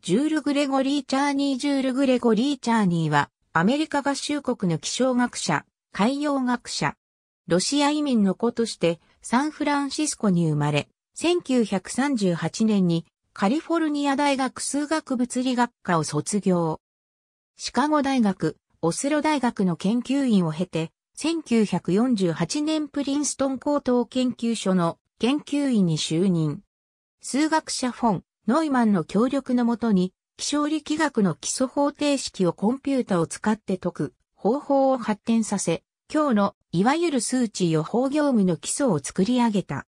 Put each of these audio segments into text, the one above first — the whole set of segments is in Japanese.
ジュール・グレゴリー・チャーニー・ジュール・グレゴリー・チャーニーは、アメリカ合衆国の気象学者、海洋学者、ロシア移民の子として、サンフランシスコに生まれ、1938年にカリフォルニア大学数学物理学科を卒業。シカゴ大学、オスロ大学の研究員を経て、1948年プリンストン高等研究所の研究員に就任。数学者フォン、ノイマンの協力のもとに、気象力学の基礎方程式をコンピュータを使って解く方法を発展させ、今日のいわゆる数値予報業務の基礎を作り上げた。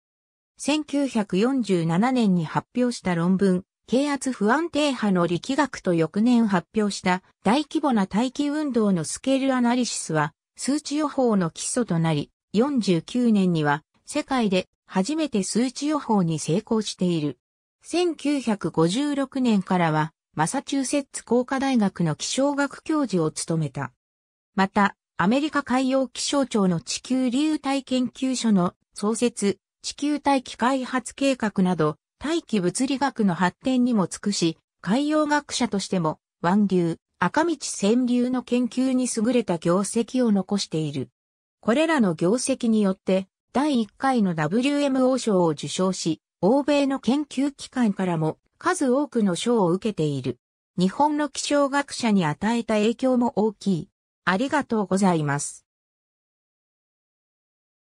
1947年に発表した論文、軽圧不安定波の力学と翌年発表した大規模な大気運動のスケールアナリシスは数値予報の基礎となり、49年には世界で初めて数値予報に成功している。1956年からは、マサチューセッツ工科大学の気象学教授を務めた。また、アメリカ海洋気象庁の地球流体研究所の創設、地球大気開発計画など、大気物理学の発展にも尽くし、海洋学者としても、湾流、赤道川流の研究に優れた業績を残している。これらの業績によって、第1回の WMO 賞を受賞し、欧米の研究機関からも数多くの賞を受けている。日本の気象学者に与えた影響も大きい。ありがとうございます。